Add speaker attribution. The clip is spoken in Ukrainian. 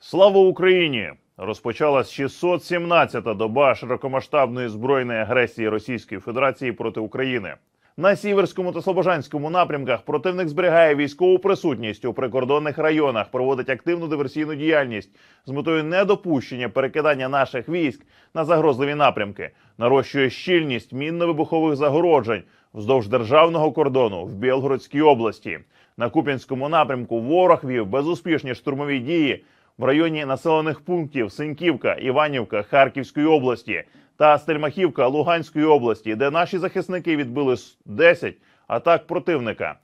Speaker 1: Слава Україні! Розпочалась 617-та доба широкомасштабної збройної агресії Російської Федерації проти України. На сіверському та слобожанському напрямках противник зберігає військову присутність у прикордонних районах, проводить активну диверсійну діяльність з метою недопущення перекидання наших військ на загрозливі напрямки, нарощує щільність мінно-вибухових загороджень вздовж державного кордону в Білгородській області. На Куп'янському напрямку ворог вів безуспішні штурмові дії в районі населених пунктів Синьківка, Іванівка, Харківської області та Стельмахівка Луганської області, де наші захисники відбили 10 атак противника.